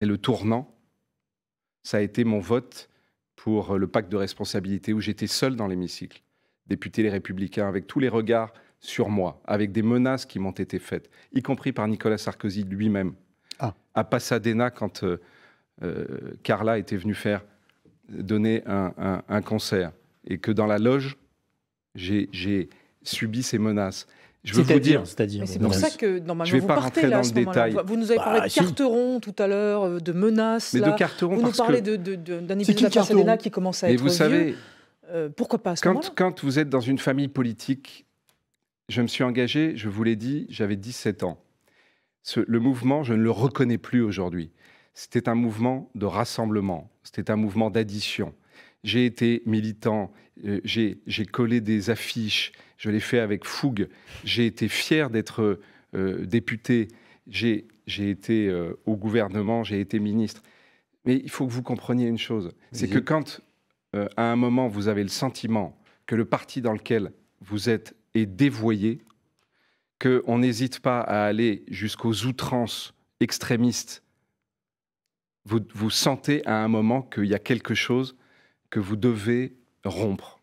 Et le tournant, ça a été mon vote pour le pacte de responsabilité où j'étais seul dans l'hémicycle, député Les Républicains, avec tous les regards sur moi, avec des menaces qui m'ont été faites, y compris par Nicolas Sarkozy lui-même, ah. à Pasadena quand euh, euh, Carla était venue faire donner un, un concert et que dans la loge, j'ai subi ces menaces. Je veux vous dire, cest à euh, pour ça que je vais pas rentrer dans ce le détail. Vous nous avez bah, parlé de Carteron tout à l'heure, euh, de menaces. Mais de Carteron, vous nous parlez d'un de, de, qui, commence à Mais Et vous savez, euh, pourquoi pas quand, vous êtes dans une famille politique, je me suis engagé, je vous l'ai dit, j'avais 17 ans. le mouvement, je ne le reconnais plus aujourd'hui. C'était un mouvement de rassemblement, c'était un mouvement d'addition. J'ai été militant, euh, j'ai collé des affiches, je l'ai fait avec fougue. J'ai été fier d'être euh, député, j'ai été euh, au gouvernement, j'ai été ministre. Mais il faut que vous compreniez une chose, c'est que quand, à un moment, vous avez le sentiment que le parti dans lequel vous êtes est dévoyé, qu'on n'hésite pas à aller jusqu'aux outrances extrémistes, vous sentez à un moment qu'il y a quelque chose que vous devez rompre